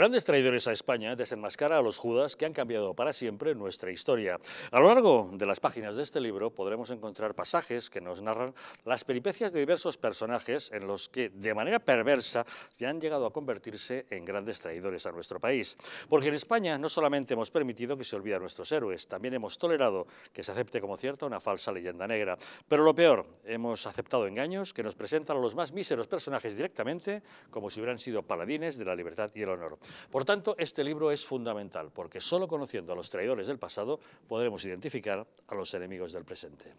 Grandes traidores a España desenmascara a los judas que han cambiado para siempre nuestra historia. A lo largo de las páginas de este libro podremos encontrar pasajes que nos narran las peripecias de diversos personajes en los que, de manera perversa, ya han llegado a convertirse en grandes traidores a nuestro país. Porque en España no solamente hemos permitido que se olviden nuestros héroes, también hemos tolerado que se acepte como cierta una falsa leyenda negra. Pero lo peor, hemos aceptado engaños que nos presentan a los más míseros personajes directamente como si hubieran sido paladines de la libertad y el honor. Por tanto, este libro es fundamental, porque solo conociendo a los traidores del pasado podremos identificar a los enemigos del presente.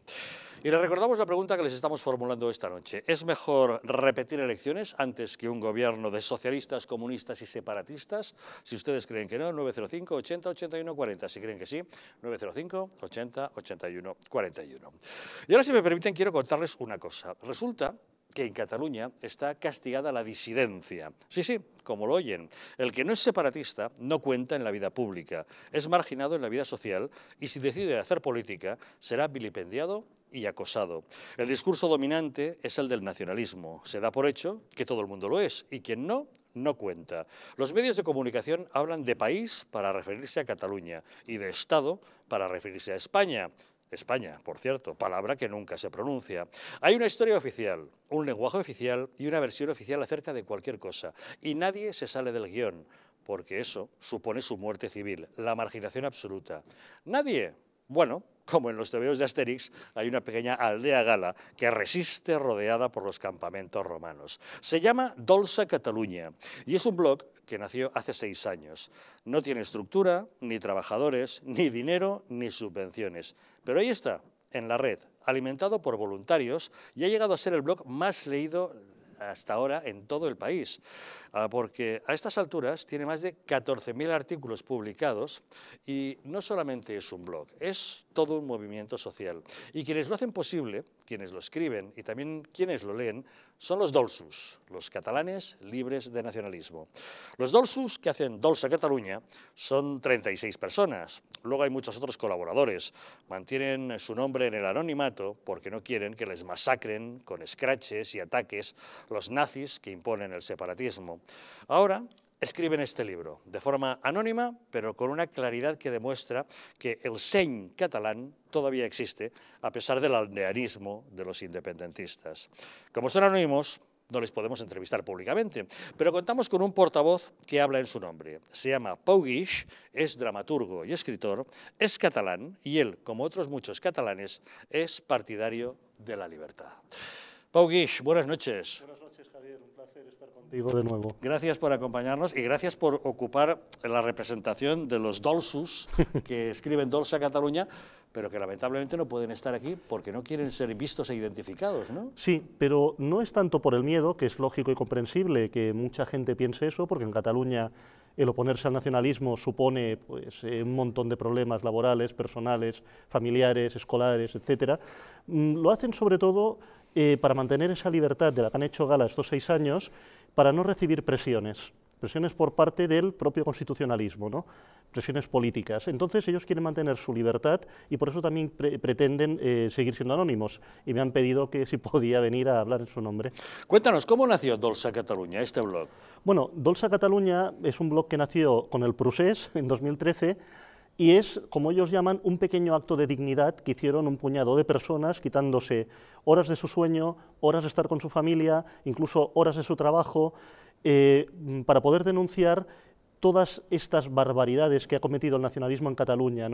Y les recordamos la pregunta que les estamos formulando esta noche. ¿Es mejor repetir elecciones antes que un gobierno de socialistas, comunistas y separatistas? Si ustedes creen que no, 905 80 81 40. Si creen que sí, 905 80 81 41. Y ahora, si me permiten, quiero contarles una cosa. Resulta que en Cataluña está castigada la disidencia. Sí, sí, como lo oyen. El que no es separatista no cuenta en la vida pública, es marginado en la vida social y si decide hacer política será vilipendiado y acosado. El discurso dominante es el del nacionalismo. Se da por hecho que todo el mundo lo es y quien no, no cuenta. Los medios de comunicación hablan de país para referirse a Cataluña y de Estado para referirse a España. España, por cierto, palabra que nunca se pronuncia. Hay una historia oficial, un lenguaje oficial y una versión oficial acerca de cualquier cosa, y nadie se sale del guión, porque eso supone su muerte civil, la marginación absoluta. Nadie, bueno, como en los tebeos de Asterix, hay una pequeña aldea gala que resiste rodeada por los campamentos romanos. Se llama Dolsa Cataluña y es un blog que nació hace seis años. No tiene estructura, ni trabajadores, ni dinero, ni subvenciones. Pero ahí está, en la red, alimentado por voluntarios y ha llegado a ser el blog más leído hasta ahora en todo el país, ah, porque a estas alturas tiene más de 14.000 artículos publicados y no solamente es un blog, es todo un movimiento social. Y quienes lo hacen posible, quienes lo escriben y también quienes lo leen, son los Dolsus, los catalanes libres de nacionalismo. Los Dolsus que hacen Dolsa Cataluña son 36 personas. Luego hay muchos otros colaboradores. Mantienen su nombre en el anonimato porque no quieren que les masacren con escraches y ataques los nazis que imponen el separatismo. Ahora escriben este libro, de forma anónima, pero con una claridad que demuestra que el seny catalán todavía existe, a pesar del aldeanismo de los independentistas. Como son anónimos, no les podemos entrevistar públicamente, pero contamos con un portavoz que habla en su nombre. Se llama Pau Guix, es dramaturgo y escritor, es catalán y él, como otros muchos catalanes, es partidario de la libertad. Pau Guix, Buenas noches de nuevo. Gracias por acompañarnos y gracias por ocupar la representación de los Dolsus, que escriben Dolce a Cataluña, pero que lamentablemente no pueden estar aquí porque no quieren ser vistos e identificados, ¿no? Sí, pero no es tanto por el miedo, que es lógico y comprensible que mucha gente piense eso, porque en Cataluña el oponerse al nacionalismo supone pues, eh, un montón de problemas laborales, personales, familiares, escolares, etc. Mm, lo hacen sobre todo eh, para mantener esa libertad de la que han hecho gala estos seis años, para no recibir presiones, presiones por parte del propio constitucionalismo, ¿no? presiones políticas. Entonces ellos quieren mantener su libertad y por eso también pretenden eh, seguir siendo anónimos y me han pedido que si podía venir a hablar en su nombre. Cuéntanos, ¿cómo nació Dolsa Cataluña, este blog? Bueno, Dolsa Cataluña es un blog que nació con el Prusés en 2013 y es, como ellos llaman, un pequeño acto de dignidad que hicieron un puñado de personas quitándose horas de su sueño, horas de estar con su familia, incluso horas de su trabajo, eh, para poder denunciar todas estas barbaridades que ha cometido el nacionalismo en Cataluña,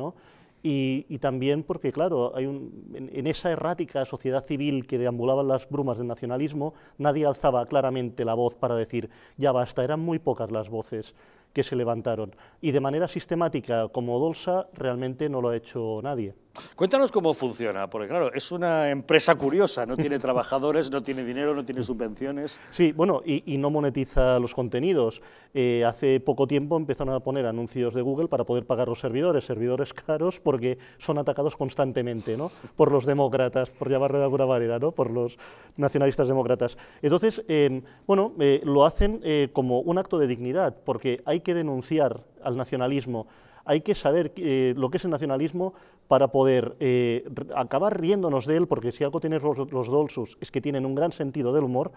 Y, también porque, claro, hay en, en, esa errática sociedad civil que deambulaban las brumas del nacionalismo, nadie alzaba claramente la voz para decir, ya basta, eran muy pocas las voces que se levantaron. Y de manera sistemática como Dolsa realmente no lo ha hecho nadie. Cuéntanos cómo funciona, porque claro, es una empresa curiosa, no tiene trabajadores, no tiene dinero, no tiene subvenciones. Sí, bueno, y, no monetiza los contenidos. Eh, hace poco tiempo empezaron a poner anuncios de Google para poder pagar los servidores, servidores caros porque son atacados constantemente, ¿no? Por los demócratas, por llamar de alguna manera, ¿no? Por los nacionalistas demócratas. Entonces, em, bueno, eh, lo hacen eh, como un acto de dignidad, porque hay que denunciar al nacionalismo, hay que saber eh, lo que es el nacionalismo para poder eh, acabar riéndonos de él, porque si algo tienen los, los es que tienen un gran sentido del humor,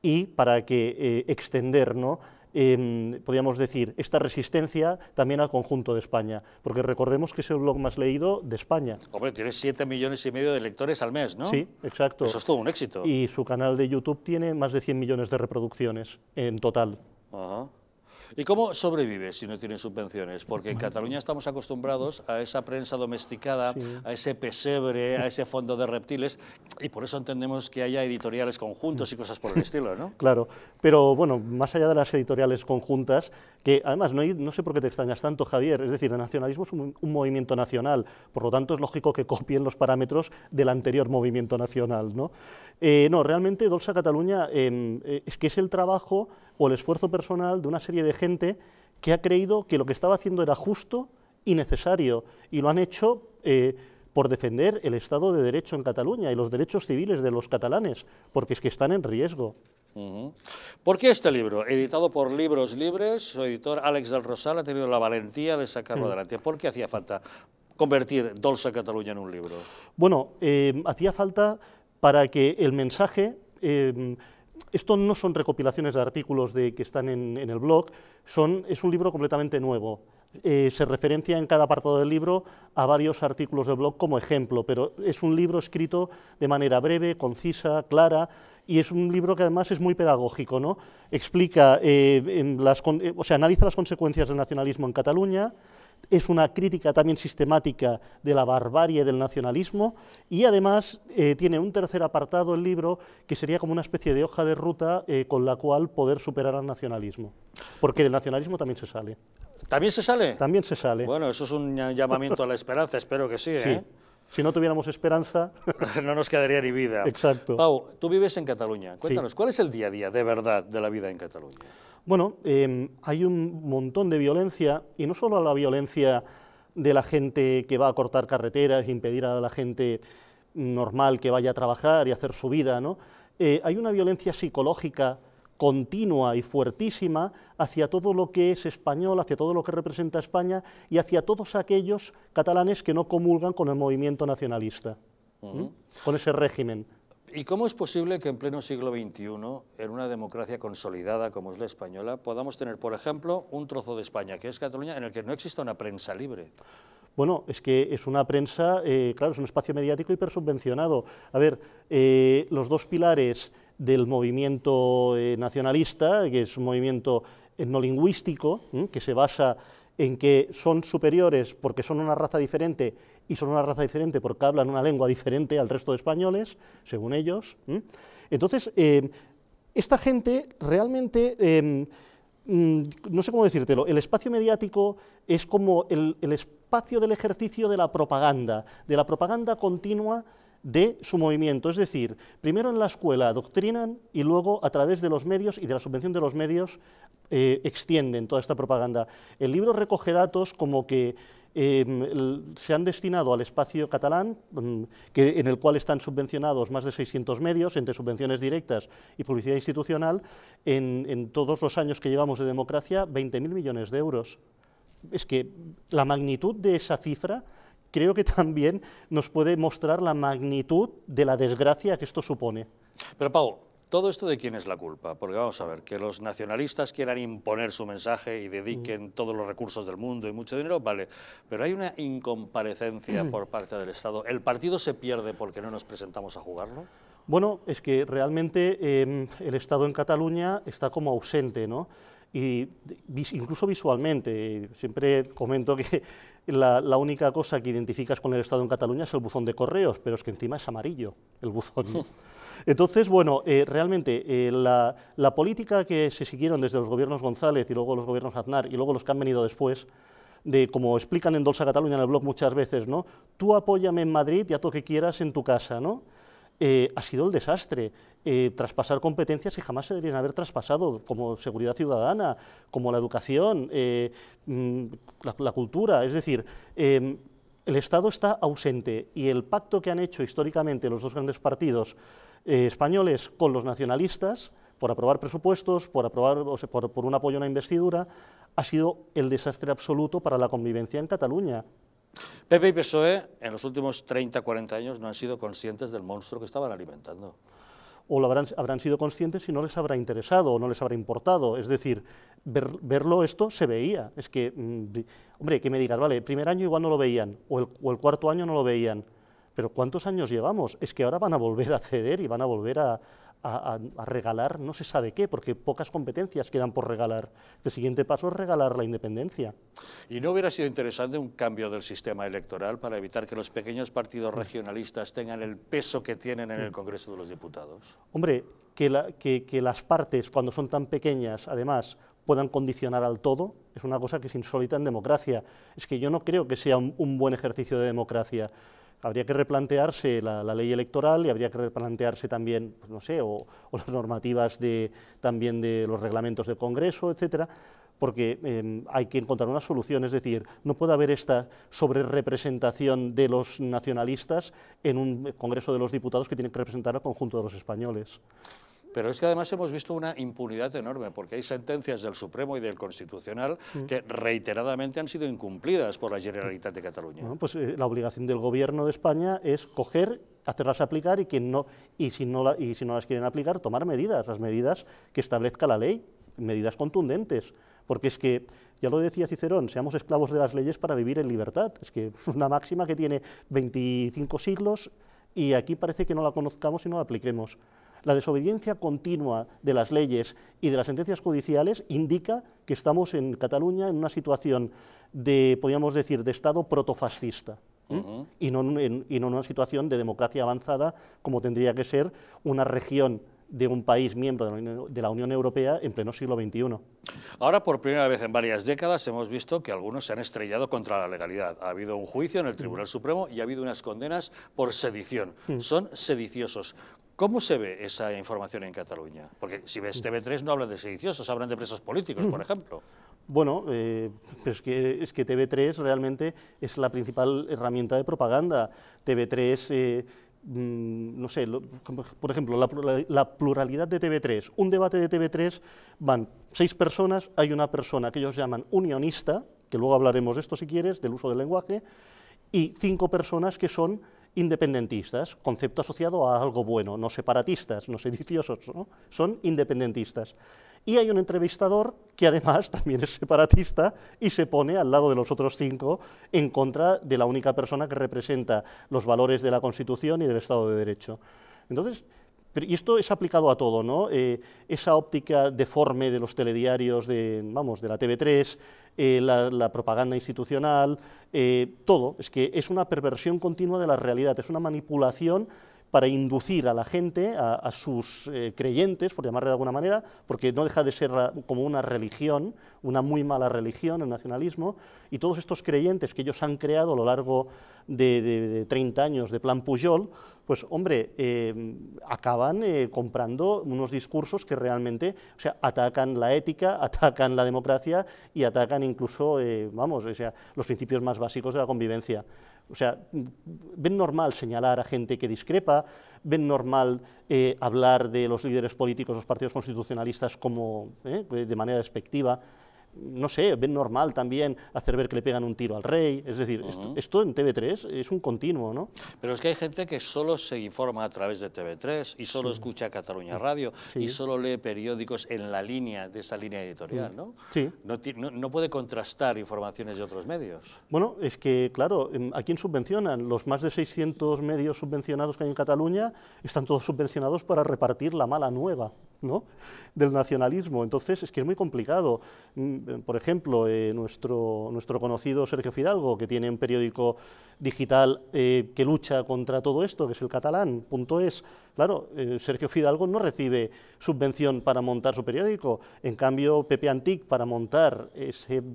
y para que eh, extender, ¿no? Em, podríamos decir, esta resistencia también al conjunto de España, porque recordemos que es el blog más leído de España. Hombre, tiene 7 millones y medio de lectores al mes, ¿no? Sí, exacto. Eso es todo un éxito. Y su canal de YouTube tiene más de 100 millones de reproducciones en total. Ajá. ¿Y cómo sobrevive si no tiene subvenciones? Porque en Cataluña estamos acostumbrados a esa prensa domesticada, a ese pesebre, a ese fondo de reptiles, y por eso entendemos que haya editoriales conjuntos y mm. cosas por el estilo, ¿no? Claro, pero bueno, más allá de las editoriales conjuntas, que además no, no sé por qué te extrañas tanto, Javier, es decir, el nacionalismo es un, movimiento nacional, por lo tanto es lógico que copien los parámetros del anterior movimiento nacional, ¿no? Eh, no, realmente Dolsa Cataluña em, eh, es que es el trabajo o el esfuerzo personal de una serie de gente que ha creído que lo que estaba haciendo era justo y necesario, y lo han hecho eh, por defender el Estado de Derecho en Cataluña y los derechos civiles de los catalanes, porque es que están en riesgo. ¿Por qué este libro? Editado por Libros Libres, su editor Alex del Rosal ha tenido la valentía de sacarlo mm. adelante. ¿Por qué hacía falta convertir Dolce Cataluña en un libro? Bueno, eh, hacía falta para que el mensaje eh, esto no son recopilaciones de artículos de, que están en, el blog, son, es un libro completamente nuevo. Eh, se referencia en cada apartado del libro a varios artículos del blog como ejemplo, pero es un libro escrito de manera breve, concisa, clara, y es un libro que además es muy pedagógico, ¿no? Explica, eh, eh, o sea, analiza las consecuencias del nacionalismo en Cataluña, es una crítica también sistemática de la barbarie del nacionalismo y además eh, tiene un tercer apartado el libro que sería como una especie de hoja de ruta eh, con la cual poder superar al nacionalismo, porque del nacionalismo también se sale. ¿También se sale? También se sale. Bueno, eso es un llamamiento a la esperanza, espero que sí. ¿eh? Si no tuviéramos esperanza... no nos quedaría ni vida. Exacto. Pau, tú vives en Cataluña. Cuéntanos, ¿cuál es el día a día de verdad de la vida en Cataluña? Bueno, em, hay un montón de violencia, y no solo la violencia de la gente que va a cortar carreteras impedir a la gente normal que vaya a trabajar y hacer su vida, ¿no? Eh, hay una violencia psicológica continua y fuertísima hacia todo lo que es español, hacia todo lo que representa España y hacia todos aquellos catalanes que no comulgan con el movimiento nacionalista, con ese régimen. ¿Y cómo es posible que en pleno siglo XXI, en una democracia consolidada como es la española, podamos tener, por ejemplo, un trozo de España, que es Cataluña, en el que no exista una prensa libre? Bueno, es que es una prensa, eh, claro, es un espacio mediático hipersubvencionado. A ver, eh, los dos pilares del movimiento eh, nacionalista, que es un movimiento etnolingüístico, que se basa en que son superiores porque son una raza diferente y son una raza diferente porque hablan una lengua diferente al resto de españoles, según ellos. Entonces, eh, esta gente realmente, em, mm, no sé cómo decírtelo, el espacio mediático es como el, el espacio del ejercicio de la propaganda, de la propaganda continua de su movimiento. Es decir, primero en la escuela adoctrinan y luego a través de los medios y de la subvención de los medios eh, extienden toda esta propaganda. El libro recoge datos como que em, se han destinado al espacio catalán, mm, que, en el cual están subvencionados más de 600 medios, entre subvenciones directas y publicidad institucional, en, en todos los años que llevamos de democracia, 20.000 millones de euros. Es que la magnitud de esa cifra creo que también nos puede mostrar la magnitud de la desgracia que esto supone. Pero Pau, todo esto de quién es la culpa, porque vamos a ver, que los nacionalistas quieran imponer su mensaje y dediquen mm. todos los recursos del mundo y mucho dinero, vale, pero hay una incomparecencia mm. por parte del Estado. ¿El partido se pierde porque no nos presentamos a jugarlo? Bueno, es que realmente em, el Estado en Cataluña está como ausente, ¿no? y incluso visualmente. Siempre comento que la, única cosa que identificas con el Estado en Cataluña es el buzón de correos, pero es que encima es amarillo el buzón. Mm. Entonces, bueno, eh, realmente eh, la, política que se siguieron desde los gobiernos González y luego los gobiernos Aznar y luego los que han venido después, de como explican en Dolsa Cataluña en el blog muchas veces, ¿no? Tú apóyame en Madrid y haz lo que quieras en tu casa, ¿no? Eh, ha sido el desastre. Eh, traspasar competencias que jamás se deberían haber traspasado, como seguridad ciudadana, como la educación, eh, mm, la, cultura. Es decir, em, el Estado está ausente y el pacto que han hecho históricamente los dos grandes partidos españoles con los nacionalistas, por aprobar presupuestos, por, aprobar, por, por un apoyo a una investidura, ha sido el desastre absoluto para la convivencia en Cataluña. PP y PSOE en los últimos 30, 40 años no han sido conscientes del monstruo que estaban alimentando. O lo habrán, sido conscientes y no les habrá interesado o no les habrá importado. Es decir, verlo esto se veía. Es que, mm, hombre, que me digas, vale, el primer año igual no lo veían o el cuarto año no lo veían pero ¿cuántos años llevamos? Es que ahora van a volver a ceder y van a volver a, a, regalar no se sabe qué, porque pocas competencias quedan por regalar. El siguiente paso es regalar la independencia. ¿Y no hubiera sido interesante un cambio del sistema electoral para evitar que los pequeños partidos regionalistas tengan el peso que tienen en el Congreso de los Diputados? Hombre, que, la, que, las partes, cuando son tan pequeñas, además, puedan condicionar al todo, es una cosa que es insólita en democracia. Es que yo no creo que sea un buen ejercicio de democracia habría que replantearse la, ley electoral y habría que replantearse también, pues, no sé, o, las normativas de, también de los reglamentos del Congreso, etcétera, porque em, hay que encontrar una solución, es decir, no puede haber esta sobrerepresentación de los nacionalistas en un eh, Congreso de los Diputados que tiene que representar al conjunto de los españoles. Pero es que además hemos visto una impunidad enorme, porque hay sentencias del Supremo y del Constitucional mm. que reiteradamente han sido incumplidas por la Generalitat de Cataluña. pues eh, la obligación del Gobierno de España es coger hacerlas aplicar y quien no y si no la, y si no las quieren aplicar tomar medidas las medidas que establezca la ley medidas contundentes porque es que ya lo decía Cicerón, seamos esclavos de las leyes para vivir en libertad. Es que es una máxima que tiene 25 siglos y aquí parece que no la conozcamos y no la apliquemos la desobediencia continua de las leyes y de las sentencias judiciales indica que estamos en Cataluña en una situación de, podríamos decir, de Estado protofascista. ¿eh? y, no en, una situación de democracia avanzada como tendría que ser una región de un país miembro de la Unión Europea en pleno siglo XXI. Ahora, por primera vez en varias décadas, hemos visto que algunos se han estrellado contra la legalidad. Ha habido un juicio en el Tribunal mm. Supremo y ha habido unas condenas por sedición. Mm. Son sediciosos. ¿Cómo se ve esa información en Cataluña? Porque si ves TV3 no hablan de sediciosos, hablan de presos políticos, por ejemplo. Bueno, eh, pero es, que, es que TV3 realmente es la principal herramienta de propaganda. TV3... Eh, mm, no sé, por ejemplo, la, pluralidad de TV3. Un debate de TV3 van seis personas, hay una persona que ellos llaman unionista, que luego hablaremos de esto si quieres, del uso del lenguaje, y cinco personas que son independentistas, concepto asociado a algo bueno, no separatistas, no sediciosos, ¿no? son independentistas. Y hay un entrevistador que además también es separatista y se pone al lado de los otros cinco en contra de la única persona que representa los valores de la Constitución y del Estado de Derecho. Entonces, pero, y esto es aplicado a todo, ¿no? Eh, esa óptica deforme de los telediarios, de, vamos, de la TV3, eh, la, propaganda institucional, eh, todo. Es que es una perversión continua de la realidad, es una manipulación para inducir a la gente, a, sus creyentes, por llamarle de alguna manera, porque no deja de ser como una religión, una muy mala religión, el nacionalismo, y todos estos creyentes que ellos han creado a lo largo de, 30 años de Plan Pujol, pues hombre, eh, acaban eh, comprando unos discursos que realmente o sea, atacan la ética, atacan la democracia y atacan incluso, eh, vamos, sea, los principios más básicos de la convivencia. O sea, ven normal señalar a gente que discrepa, ven normal hablar de los líderes políticos, los partidos constitucionalistas como pues, de manera despectiva no sé, ven normal también hacer ver que le pegan un tiro al rey. Es decir, esto, en TV3 es un continuo, ¿no? Pero es que hay gente que solo se informa a través de TV3 y solo escucha Cataluña Radio y solo lee periódicos en la línea de esa línea editorial, ¿no? Sí. No, no puede contrastar informaciones de otros medios. Bueno, es que, claro, em, ¿a quién subvencionan? Los más de 600 medios subvencionados que hay en Cataluña están todos subvencionados para repartir la mala nueva. ¿no? del nacionalismo. Entonces, es que es muy complicado. Mm, eh, por ejemplo, eh, nuestro, nuestro conocido Sergio Fidalgo, que tiene un periódico digital eh, que lucha contra todo esto, que es el catalán.es, Claro, eh, Sergio Fidalgo no recibe subvención para montar su periódico, en cambio Pepe Antic para montar ese, mm,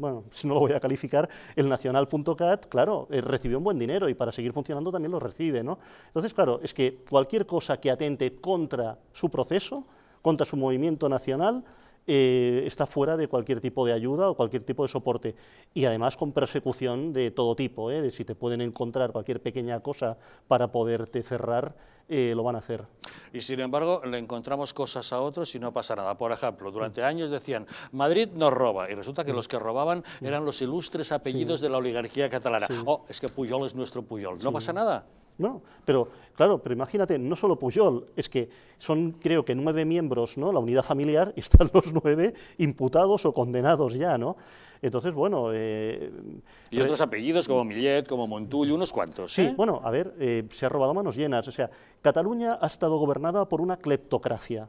bueno, si no lo voy a calificar, el nacional.cat, claro, eh, recibió un buen dinero y para seguir funcionando también lo recibe, ¿no? Entonces, claro, es que cualquier cosa que atente contra su proceso, contra su movimiento nacional, eh, está fuera de cualquier tipo de ayuda o cualquier tipo de soporte. Y además con persecución de todo tipo, ¿eh? de si te pueden encontrar cualquier pequeña cosa para poderte cerrar, eh, lo van a hacer. Y sin embargo, le encontramos cosas a otros y no pasa nada. Por ejemplo, durante mm. años decían, Madrid nos roba, y resulta que mm. los que robaban mm. eran los ilustres apellidos de la oligarquía catalana. Oh, es que Puyol es nuestro Puyol. ¿No pasa nada? No, pero claro, pero imagínate, no solo Pujol, es que son creo que nueve miembros, ¿no? La unidad familiar, están los nueve imputados o condenados ya, ¿no? Entonces, bueno... Eh, y otros apellidos como Millet, como Montull, unos cuantos. Sí, ¿eh? bueno, a ver, eh, se ha robado manos llenas. O sea, Cataluña ha estado gobernada por una cleptocracia.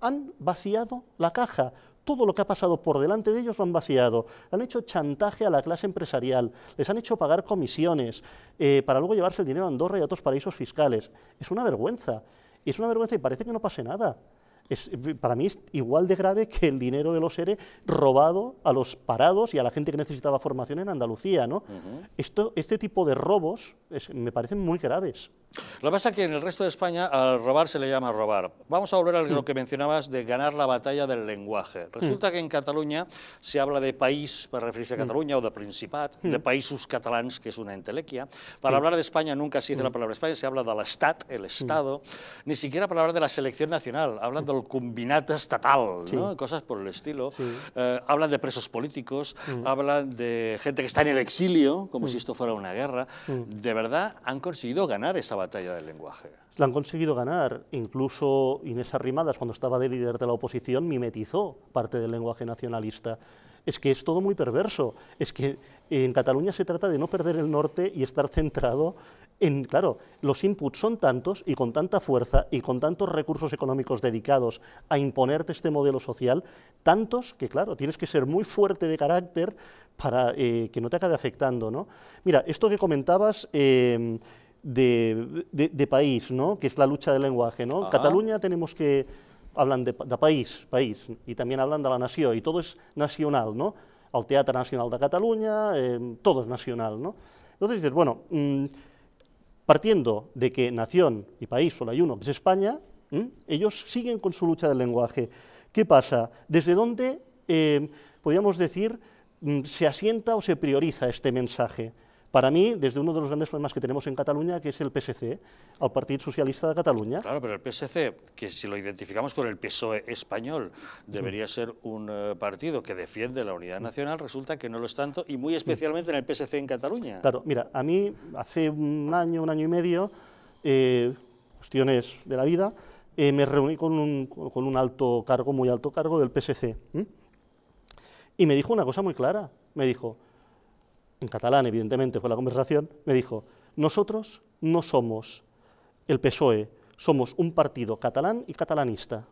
Han vaciado la caja todo lo que ha pasado por delante de ellos lo han vaciado. Han hecho chantaje a la clase empresarial, les han hecho pagar comisiones eh, para luego llevarse el dinero a Andorra y a otros paraísos fiscales. Es una vergüenza, es una vergüenza y parece que no pase nada. para mí es igual de grave que el dinero de los ERE robado a los parados y a la gente que necesitaba formación en Andalucía. ¿no? Esto, este tipo de robos me parecen muy graves. Lo que pasa es que en el resto de España al robar se le llama robar. Vamos a volver a lo mm. que mencionabas de ganar la batalla del lenguaje. Mm. Resulta que en Cataluña se habla de país para referirse a mm. Cataluña o de principat, de països catalans, que es una entelequia. Para hablar de España nunca se dice la palabra España, se habla de estat, el Estado. Ni siquiera para hablar de la selección nacional, hablan del combinat estatal, cosas por el estilo. Eh, hablan de presos políticos, hablan de gente que está en el exilio, como si esto fuera una guerra. De verdad han conseguido ganar esa batalla batalla del lenguaje. La han conseguido ganar. Incluso Inés Arrimadas, cuando estaba de líder de la oposición, mimetizó parte del lenguaje nacionalista. Es que es todo muy perverso. Es que en Cataluña se trata de no perder el norte y estar centrado en, claro, los inputs son tantos y con tanta fuerza y con tantos recursos económicos dedicados a imponerte este modelo social, tantos que, claro, tienes que ser muy fuerte de carácter para eh, que no te acabe afectando, ¿no? Mira, esto que comentabas... Eh, de, país, ¿no? que es la lucha del lenguaje. ¿no? Cataluña tenemos que... Hablan de, país, país, y también hablan de la nación, y todo es nacional, ¿no? El teatro Nacional de Cataluña, em, todo es nacional, ¿no? Entonces dices, bueno, mm, partiendo de que nación y país solo hay uno, es España, ellos siguen con su lucha del lenguaje. ¿Qué pasa? ¿Desde dónde, em, podríamos decir, mm, se asienta o se prioriza este mensaje? para mí, desde uno de los grandes problemas que tenemos en Cataluña, que es el PSC, al Partido Socialista de Cataluña. Claro, pero el PSC, que si lo identificamos con el PSOE español, debería ser un eh, partido que defiende la unidad nacional, resulta que no lo es tanto, y muy especialmente en el PSC en Cataluña. Claro, mira, a mí hace un año, un año y medio, eh, cuestiones de la vida, eh, me reuní con un, alto cargo, muy alto cargo del PSC, y me dijo una cosa muy clara, me dijo en catalán evidentemente fue la conversación, me dijo, nosotros no somos el PSOE, somos un partido catalán y catalanista.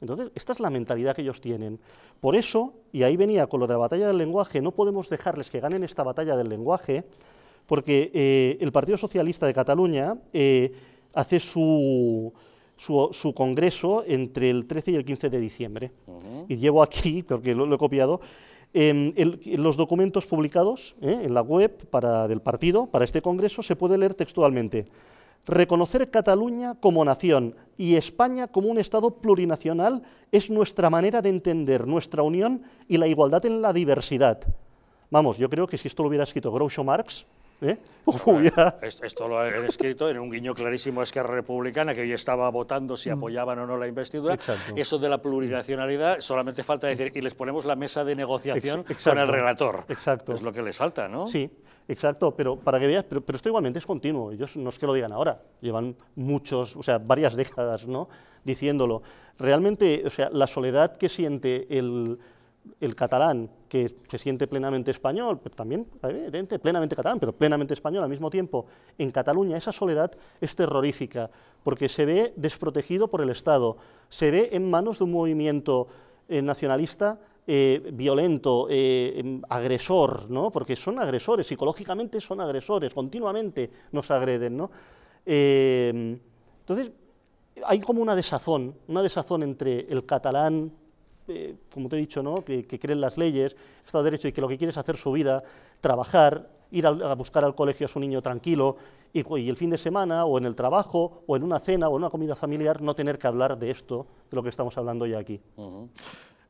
Entonces, esta es la mentalidad que ellos tienen. Por eso, y ahí venía con lo de la batalla del lenguaje, no podemos dejarles que ganen esta batalla del lenguaje, porque eh, el Partido Socialista de Cataluña eh, hace su, su, congreso entre el 13 y el 15 de diciembre. Y llevo aquí, porque lo he copiado, en em, los documentos publicados eh, en la web para, del partido para este Congreso se puede leer textualmente. Reconocer Cataluña como nación y España como un Estado plurinacional es nuestra manera de entender nuestra unión y la igualdad en la diversidad. Vamos, yo creo que si esto lo hubiera escrito Groucho Marx, ¿Eh? esto lo he escrito en un guiño clarísimo a Esquerra Republicana, que hoy estaba votando si mm. apoyaban o no la investidura. Eso de la plurinacionalidad, solamente falta decir, y les ponemos la mesa de negociación con el relator. Exacto. Es lo que les falta, ¿no? Sí, exacto, pero para que veas, pero, pero, esto igualmente es continuo, ellos no es que lo digan ahora, llevan muchos, o sea, varias décadas, ¿no?, diciéndolo. Realmente, o sea, la soledad que siente el el catalán, que se siente plenamente español, pero también plenamente catalán, pero plenamente español al mismo tiempo, en Cataluña esa soledad es terrorífica, porque se ve desprotegido por el Estado, se ve en manos de un movimiento eh, nacionalista eh, violento, eh, em, agresor, ¿no? porque son agresores, psicológicamente son agresores, continuamente nos agreden. ¿no? entonces, hay como una desazón, una desazón entre el catalán eh, como te he dicho, ¿no? que, creen las leyes, Estado de Derecho, y que lo que quiere es hacer su vida, trabajar, ir a, buscar al colegio a su niño tranquilo y, el fin de semana o en el trabajo o en una cena o en una comida familiar no tener que hablar de esto, de lo que estamos hablando ya aquí.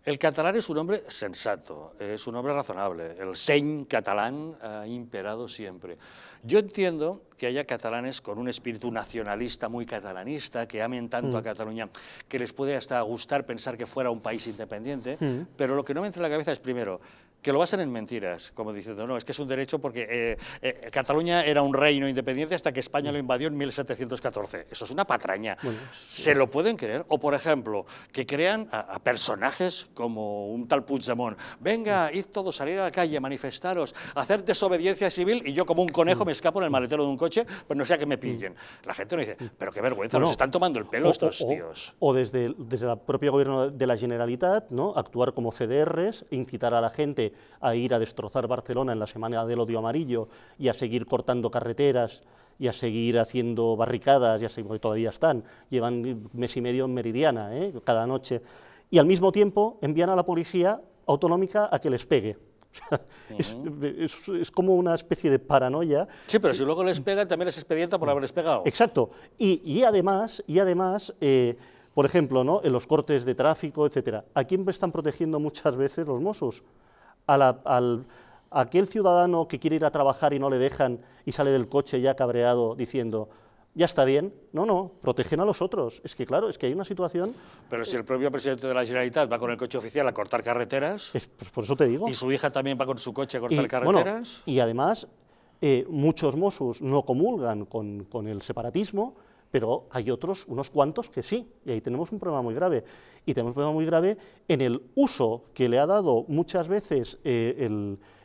El catalán es un hombre sensato, es un hombre razonable. El seny catalán ha imperado siempre. Yo entiendo que haya catalanes con un espíritu nacionalista muy catalanista, que amen tanto a mm. Cataluña, que les puede hasta gustar pensar que fuera un país independiente, mm. pero lo que no me entra en la cabeza es, primero, que lo basen en mentiras, como diciendo, no, es que es un derecho porque eh, eh, Cataluña era un reino independiente hasta que España lo mm. invadió en 1714. Eso es una patraña. ¿Se lo pueden creer? O, por ejemplo, que crean a, personajes como un tal Puigdemont. Venga, mm. id todos, salir a la calle, manifestaros, hacer desobediencia civil y yo como un conejo mm. me escapo en el maletero de un coche, pues no sea que me pillen. La gente no dice, pero qué vergüenza, nos están tomando el pelo estos tíos. O desde, desde el propio gobierno de la Generalitat, ¿no? actuar como CDRs, incitar a la gente a ir a destrozar Barcelona en la Semana del Odio Amarillo y a seguir cortando carreteras y a seguir haciendo barricadas, ya sé, todavía están, llevan mes y medio en Meridiana, ¿eh? cada noche, y al mismo tiempo envían a la policía autonómica a que les pegue. es, como una especie de paranoia. Sí, pero si luego les pega también les expedienta por haberles pegado. Exacto. Y, además, y además eh, por ejemplo, ¿no? en los cortes de tráfico, etcétera. ¿A quién están protegiendo muchas veces los Mossos? a, aquel ciudadano que quiere ir a trabajar y no le dejan y sale del coche ya cabreado diciendo, ya está bien. No, no, protegen a los otros. Es que claro, es que hay una situación... Pero si el propio presidente de la Generalitat va con el coche oficial a cortar carreteras... pues por eso te digo. Y su hija también va con su coche a cortar carreteras... y además, eh, muchos Mossos no comulgan con, con el separatismo pero hay otros, unos cuantos que sí, y ahí tenemos un problema muy grave. Y tenemos un problema muy grave en el uso que le ha dado muchas veces eh,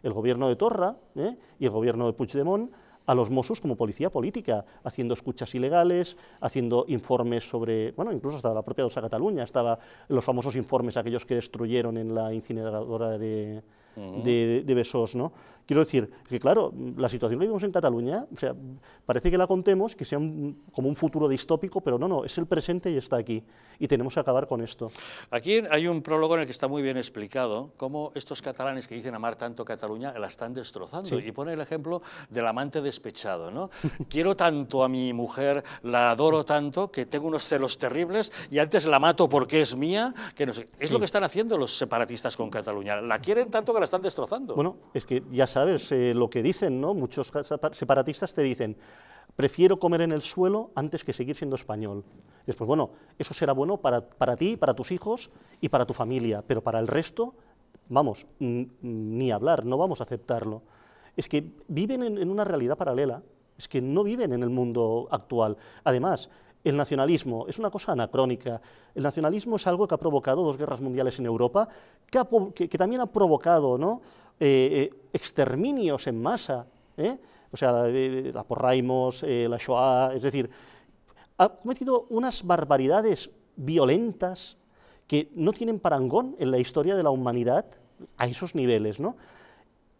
el, gobierno de Torra ¿eh? y el gobierno de Puigdemont a los Mossos como policía política, haciendo escuchas ilegales, haciendo informes sobre, bueno, incluso hasta la propia Dosa Cataluña, estaba los famosos informes aquellos que destruyeron en la incineradora de, de Besós, ¿no? Quiero decir que, claro, la situación que vivimos en Cataluña, o sea, parece que la contemos, que sea como un futuro distópico, pero no, no, es el presente y está aquí. Y tenemos que acabar con esto. Aquí hay un prólogo en el que está muy bien explicado cómo estos catalanes que dicen amar tanto Cataluña la están destrozando. Y pone el ejemplo del amante despechado, ¿no? Quiero tanto a mi mujer, la adoro tanto, que tengo unos celos terribles y antes la mato porque es mía, que no sé. Es lo que están haciendo los separatistas con Cataluña. La quieren tanto que la están destrozando. Bueno, es que ya sabes a Eh, lo que dicen, ¿no? Muchos separatistas te dicen, prefiero comer en el suelo antes que seguir siendo español. Después, bueno, eso será bueno para, para ti, para tus hijos y para tu familia, pero para el resto, vamos, ni hablar, no vamos a aceptarlo. Es que viven en, una realidad paralela, es que no viven en el mundo actual. Además, el nacionalismo es una cosa anacrónica. El nacionalismo es algo que ha provocado dos guerras mundiales en Europa, que, que también ha provocado ¿no? Eh, eh, exterminios en masa, ¿eh? o sea, la Porraimos, la Shoah, es decir, ha cometido unas barbaridades violentas que no tienen parangón en la historia de la humanidad a esos niveles.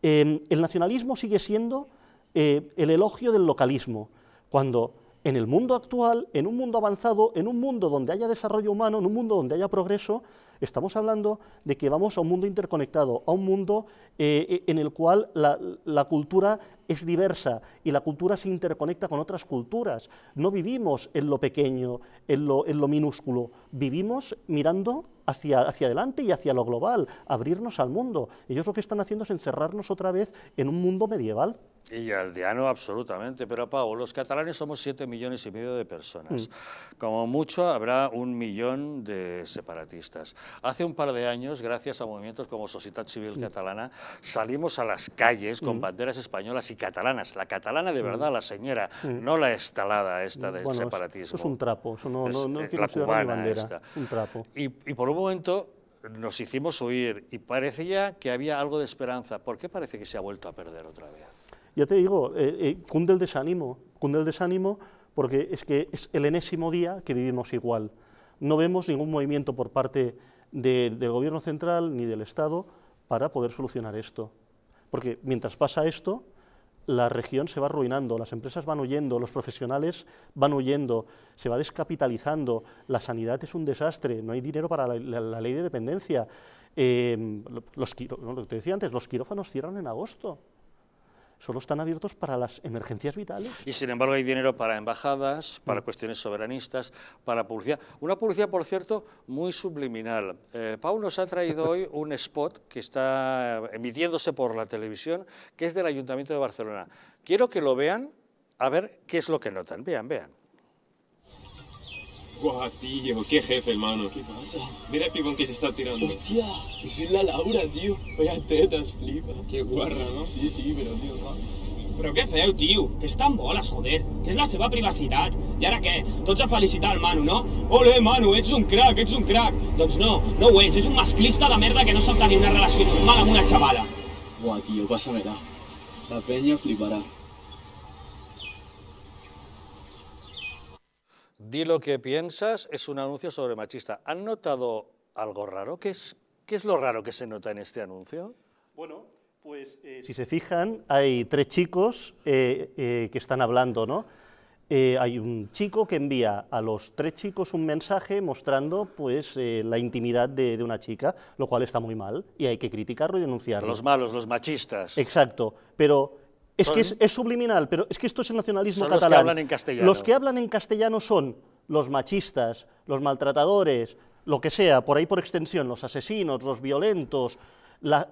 Em, el nacionalismo sigue siendo el elogio del localismo, cuando en el mundo actual, en un mundo avanzado, en un mundo donde haya desarrollo humano, en un mundo donde haya progreso, Estamos hablando de que vamos a un mundo interconectado, a un mundo eh, en el cual la, cultura es diversa y la cultura se interconecta con otras culturas. No vivimos en lo pequeño, en lo, en lo minúsculo, vivimos mirando hacia, hacia adelante y hacia lo global, abrirnos al mundo. Ellos lo que están haciendo es encerrarnos otra vez en un mundo medieval. Y aldeano, absolutamente. Pero, Pau, los catalanes somos 7 millones y medio de personas. Mm. Como mucho, habrá un millón de separatistas. Hace un par de años, gracias a movimientos como Sociedad Civil mm. Catalana, salimos a las calles con mm. banderas españolas y catalanas. La catalana de verdad, la señera, no la estalada esta del bueno, separatismo. Es, es un trapo, eso no, no, no es, eh, la cubana bandera, esta. Un trapo. Y, y por un momento nos hicimos huir y parecía que había algo de esperanza. ¿Por qué parece que se ha vuelto a perder otra vez? ya te digo, eh, eh, cunde el desánimo, cunde el desánimo porque es que es el enésimo día que vivimos igual. No vemos ningún movimiento por parte del gobierno central ni del Estado para poder solucionar esto. Porque mientras pasa esto, la región se va arruinando, las empresas van huyendo, los profesionales van huyendo, se va descapitalizando, la sanidad es un desastre, no hay dinero para la, ley de dependencia. Eh, los, lo que te decía antes, los quirófanos cierran en agosto solo están abiertos para las emergencias vitales. Y sin embargo hay dinero para embajadas, para mm. cuestiones soberanistas, para publicidad. Una publicidad, por cierto, muy subliminal. Eh, Paul nos ha traído hoy un spot que está eh, emitiéndose por la televisión, que es del Ayuntamiento de Barcelona. Quiero que lo vean, a ver qué es lo que notan. Vean, vean. Guau, tío, qué jefe, hermano. ¿Qué pasa? Mira el pibón que se está tirando. Hostia, es la Laura, tío. Oye, tetas, flipa. Qué guarra, ¿no? Sí, sí, pero tío, va. ¿Pero qué feo, tío? Que están bolas, joder. Que es la seva privacidad? ¿Y ahora qué? Todos a felicitar al Manu, no? Ole, Manu, ets un crack, ets un crack! Doncs no, no ho es. un masclista de merda que no sap tenir una relación normal con una chavala. Guau, tío, passa verà. La peña flipará. di lo que piensas, es un anuncio sobre machista. ¿Han notado algo raro? ¿Qué es, lo raro que se nota en este anuncio? Bueno, pues eh, si se fijan, hay tres chicos eh, eh, que están hablando, ¿no? hay un chico que envía a los tres chicos un mensaje mostrando pues, la intimidad de, de, una chica, lo cual está muy mal y hay que criticarlo y denunciarlo. Los malos, los machistas. Exacto, pero es que es, subliminal, pero es que esto es el nacionalismo catalán. Los que hablan en castellano. Los que hablan en castellano son los machistas, los maltratadores, lo que sea, por ahí por extensión, los asesinos, los violentos,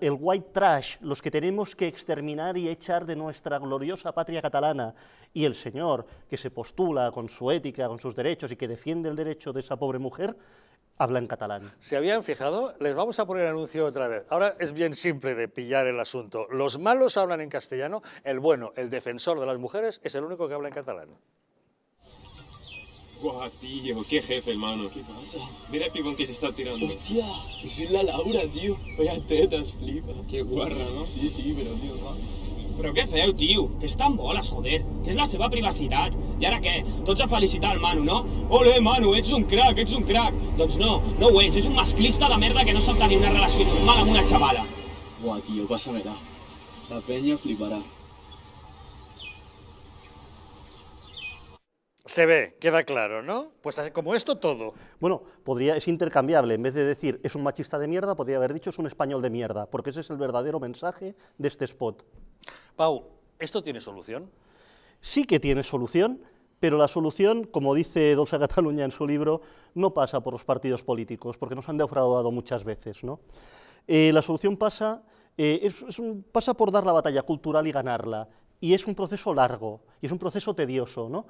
el white trash, los que tenemos que exterminar y echar de nuestra gloriosa patria catalana, y el señor que se postula con su ética, con sus derechos y que defiende el derecho de esa pobre mujer, Habla en catalán. ¿Se habían fijado? Les vamos a poner anuncio otra vez. Ahora es bien simple de pillar el asunto. Los malos hablan en castellano, el bueno, el defensor de las mujeres, es el único que habla en catalán. Guatillo, qué jefe, hermano. ¿Qué pasa? Mira el pibón que se está tirando. Hostia, es la Laura, tío. Vaya tetas, flipa. Qué guarra, ¿no? Sí, sí, pero tío, va. ¿Pero qué feo tío? Que están tan joder. Que es la seva privacidad y ahora què? Tots a felicitar al Manu, no? Ole, Manu, ets un crack! ets un crack! no, no ho és. un masclista de mierda que no sap ni una relación normal amb una chavala Buah, tio, passa La peña flipará. Se ve, queda claro, ¿no? Pues como esto todo. Bueno, podría, es intercambiable. En vez de decir es un machista de mierda, podría haber dicho es un español de mierda, porque ese es el verdadero mensaje de este spot. Pau, ¿esto tiene solución? Sí que tiene solución, pero la solución, como dice Dolce Cataluña en su libro, no pasa por los partidos políticos, porque nos han defraudado muchas veces. Eh, la solución pasa, eh, pasa por dar la batalla cultural y ganarla, y es un proceso largo, y es un proceso tedioso, ¿no?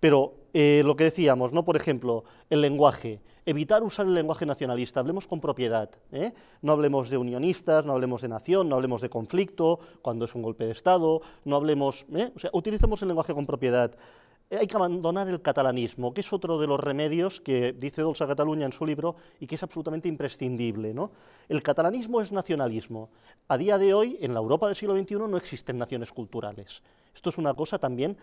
Pero eh, lo que decíamos, ¿no? Por ejemplo, el lenguaje. Evitar usar el lenguaje nacionalista, hablemos con propiedad. ¿eh? No hablemos de unionistas, no hablemos de nación, no hablemos de conflicto, cuando es un golpe de Estado, no hablemos... ¿eh? O sea, utilicemos el lenguaje con propiedad. Eh, hay que abandonar el catalanismo, que es otro de los remedios que dice Dolça Cataluña en su libro y que es absolutamente imprescindible. El catalanismo es nacionalismo. A día de hoy, en la Europa del siglo XXI no existen naciones culturales. Esto es una cosa también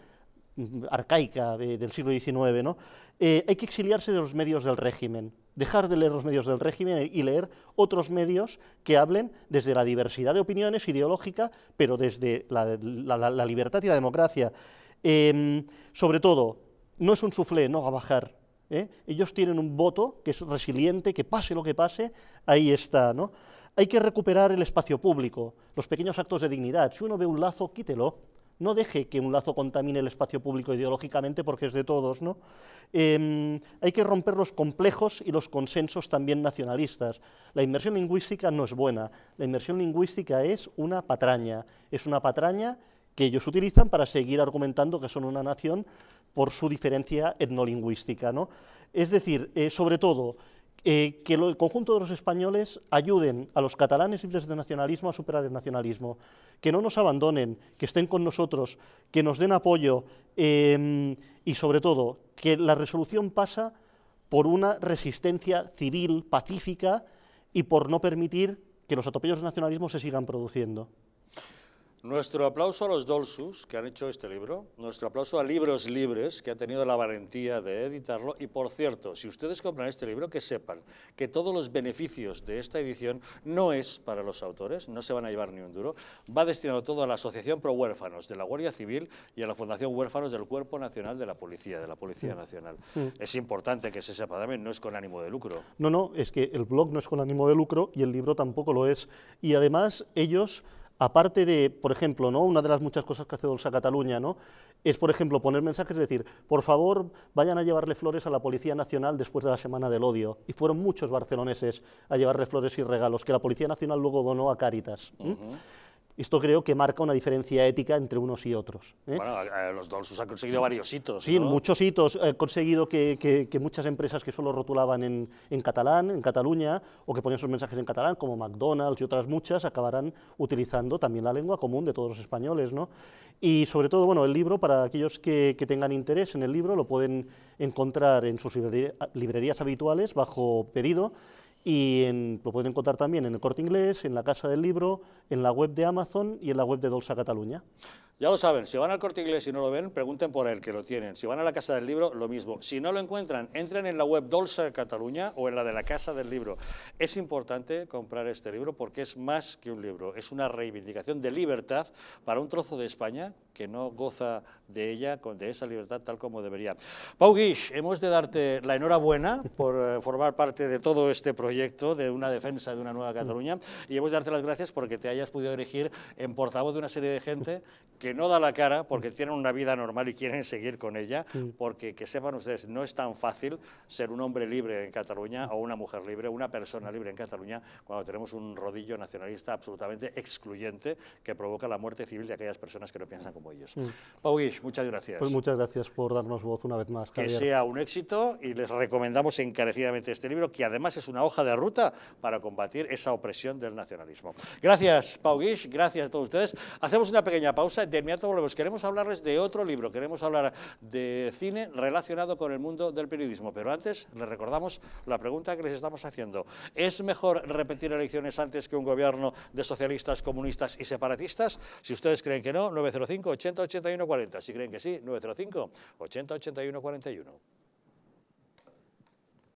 mm, arcaica del siglo XIX, eh, hay que exiliarse de los medios del régimen, dejar de leer los medios del régimen e, y leer otros medios que hablen desde la diversidad de opiniones ideológica, pero desde la, la libertad y la democracia. Em, sobre todo, no es un suflé, no va a bajar. ¿eh? Ellos tienen un voto que es resiliente, que pase lo que pase, ahí está. ¿no? Hay que recuperar el espacio público, los pequeños actos de dignidad. Si uno ve un lazo, quítelo. No deje que un lazo contamine el espacio público ideológicamente porque es de todos. ¿no? Em, hay que romper los complejos y los consensos también nacionalistas. La inmersión lingüística no es buena. La inmersión lingüística es una patraña. Es una patraña que ellos utilizan para seguir argumentando que son una nación por su diferencia etnolingüística. ¿no? Es decir, eh, sobre todo, eh, que el conjunto de los españoles ayuden a los catalanes libres de nacionalismo a superar el nacionalismo, que no nos abandonen, que estén con nosotros, que nos den apoyo em, y sobre todo que la resolución pasa por una resistencia civil pacífica y por no permitir que los atropellos de nacionalismo se sigan produciendo. Nuestro aplauso a los Dolsus, que han hecho este libro, nuestro aplauso a Libros Libres, que ha tenido la valentía de editarlo, y por cierto, si ustedes compran este libro, que sepan que todos los beneficios de esta edición no es para los autores, no se van a llevar ni un duro, va destinado todo a la Asociación Pro Huérfanos de la Guardia Civil y a la Fundación Huérfanos del Cuerpo Nacional de la Policía, de la Policía mm. Nacional. Mm. Es importante que se sepa también, no es con ánimo de lucro. No, no, es que el blog no es con ánimo de lucro y el libro tampoco lo es, y además ellos aparte de, por ejemplo, ¿no? una de las muchas cosas que hace Dolsa Cataluña, ¿no? es, por ejemplo, poner mensajes y decir, por favor, vayan a llevarle flores a la Policía Nacional después de la Semana del Odio. Y fueron muchos barceloneses a llevarle flores y regalos, que la Policía Nacional luego donó a Cáritas. Esto creo que marca una diferencia ética entre unos y otros. ¿eh? Bueno, los Dolsus han conseguido varios hitos. Sí, muchos hitos. Han conseguido que, muchas empresas que solo rotulaban en, catalán, en Cataluña, o que ponían sus mensajes en catalán, como McDonald's y otras muchas, acabarán utilizando también la lengua común de todos los españoles. ¿no? Y sobre todo, bueno, el libro, para aquellos que, tengan interés en el libro, lo pueden encontrar en sus librerías habituales bajo pedido. Y lo pueden encontrar también en el Corte Inglés, en la Casa del Libro, en la web de Amazon y en la web de Dolsa Cataluña. Ya lo saben, si van al corte inglés y no lo ven, pregunten por él, que lo tienen. Si van a la Casa del Libro, lo mismo. Si no lo encuentran, entren en la web Dolce Cataluña o en la de la Casa del Libro. Es importante comprar este libro porque es más que un libro, es una reivindicación de libertad para un trozo de España que no goza de ella, de esa libertad tal como debería. Pau Guish, hemos de darte la enhorabuena por eh, formar parte de todo este proyecto de una defensa de una nueva Cataluña y hemos de darte las gracias porque te hayas podido erigir en portavoz de una serie de gente que no da la cara, porque tienen una vida normal y quieren seguir con ella, mm. porque que sepan ustedes, no es tan fácil ser un hombre libre en Cataluña o una mujer libre, una persona mm. libre en Cataluña, cuando tenemos un rodillo nacionalista absolutamente excluyente que provoca la muerte civil de aquellas personas que no piensan como ellos. Mm. Pau Guix, muchas gracias. Pues muchas gracias por darnos voz una vez más. Que sea un éxito y les recomendamos encarecidamente este libro, que además es una hoja de ruta para combatir esa opresión del nacionalismo. Gracias, Pau Guix, gracias a todos ustedes. Hacemos una pequeña pausa. De volvemos, Queremos hablarles de otro libro, queremos hablar de cine relacionado con el mundo del periodismo, pero antes les recordamos la pregunta que les estamos haciendo. ¿Es mejor repetir elecciones antes que un gobierno de socialistas, comunistas y separatistas? Si ustedes creen que no, 905 80 81 40. Si creen que sí, 905 80 81 41.